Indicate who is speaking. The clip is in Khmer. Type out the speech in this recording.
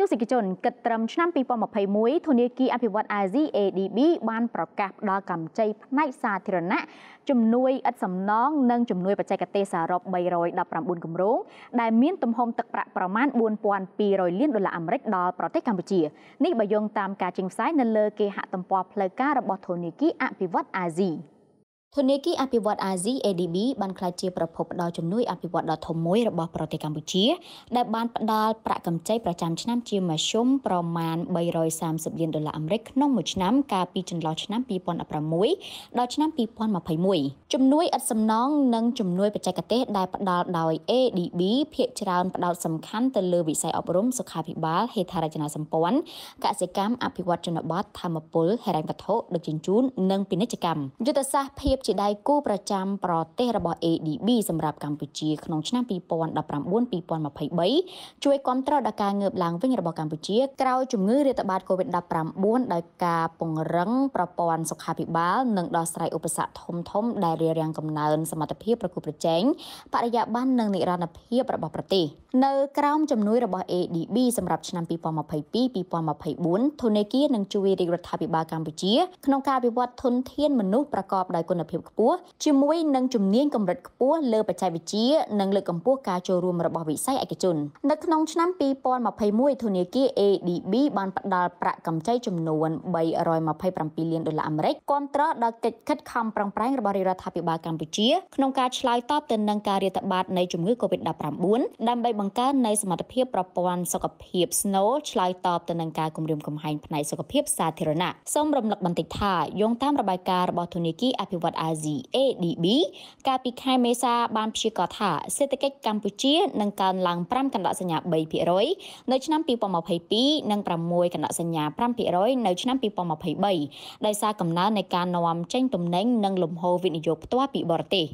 Speaker 1: ទស្សនិកជនគិតត្រឹមឆ្នាំ2021ធនាគារអភិវឌ្ឍន៍អាស៊ី ADB បានប្រកាសផ្ដល់កម្ចីផ្នែកសាធារណៈជំនួយឥតសំណងនិងជំនួយបច្ចេកទេសសរុប319គម្រោងដែលមានទំហំទឹកប្រាក់ប្រមាណ4200លានដុល្លារអាមេរិកដល់ប្រទេសកម្ពុជានេះបើយោងតាមការចេញផ្សាយនៅលើគេហទំព័រផ្លូវការរបស់ធនាគារអភិវឌ្ឍន៍អាស៊ី។ធនាគារអភិវឌ្ឍអាស៊ី ADB បានក្លាយជាប្រភពផ្ដល់ជំនួយអភិវឌ្ឍដ៏ធំមួយរបស់ប្រទេសកម្ពុជាដែលបានផ្ដល់ប្រាក់កម្ចីប្រចាំឆ្នាំជាមធ្យមប្រមាណ330លានដុល្លារអាមេរិកក្នុងមួយឆ្នាំកាលពីចន្លោះឆ្នាំ2016ដល់ឆ្នាំ2021ជំនួយឥតសំណងនិងជំនួយបច្ចេកទេសដែលផ្ដល់ដោយ ADB ភាគច្រើនផ្ដោតសំខាន់ទៅលើវិស័យអប់រំសុខាភិបាលហេដ្ឋារចនាសម្ព័ន្ធកសិកម្មអភិវឌ្ឍជនបទធម្មពលហិរញ្ញវត្ថុដឹកជញ្ជូននិងពាណិជ្ជកម្មយុទ្ធសាស្ត្រភាពជាដៃគូប្រចាំប្រទេសរបស់ ADB សម្រាប់កម្ពុជាក្នុងឆ្នាំ2019-2023ជួយគ្រប់គ្រងដល់ការងើបឡើងវិញរបស់កម្ពុជា ក្រោយជំងឺរាតត្បាត COVID-19 ដោយការពង្រឹងប្រព័ន្ធសុខាភិបាលនិងដោះស្រាយឧបសគ្គធំធំដែលរារាំងកំណើន សមត្ថភាពប្រកួតប្រជែងបរិយាបន្ននិងនិរន្តរភាពរបស់ប្រទេស នៅក្រោមជំនួយរបស់ ADB សម្រាប់ឆ្នាំ2022-2024ធនាគារនឹងជួយរាជរដ្ឋាភិបាលកម្ពុជា ក្នុងការវិវត្តធនធានមនុស្សប្រកបដោយគុណភាពខ្ពស់ជាមួយនឹងជំនាញកម្រិតខ្ពស់លើបច្ចេកវិទ្យានិងលើកកម្ពស់ការចូលរួមរបស់វិស័យឯកជននៅក្នុងឆ្នាំ2021ធនាគារ ADB បានផ្ដល់ប្រាក់កម្ចីចំនួន327លានដុល្លារអាមេរិកគាំទ្រដល់កិច្ចខិតខំប្រឹងប្រែងរបស់រាជរដ្ឋាភិបាលកម្ពុជា ក្នុងការឆ្លើយតបទៅនឹងការរាតត្បាតនៃជំងឺ Covid-19 ដើម្បីបង្កើននៃសមត្ថភាពប្រព័ន្ធសុខភាពស្នូលឆ្លើយតបទៅនឹងការគម្រាមកំហែងផ្នែកសុខភាពសាធារណៈសូមរំលឹកបន្តិចថាយោងតាមរបាយការណ៍របស់ធនាគារអភិវឌ្ឍ RZADB កាលពីខែមេសាបានព្យាករណ៍ថាសេដ្ឋកិច្ចកម្ពុជានឹងកើនឡើង5កណ្ដាសញ្ញា3%នៅឆ្នាំ2022និង6កណ្ដាសញ្ញា5%នៅឆ្នាំ2023ដោយសារកំណើននៃការនាំចេញទំនិញនិងលំហូរវិនិយោគផ្ទាល់ពីបរទេស។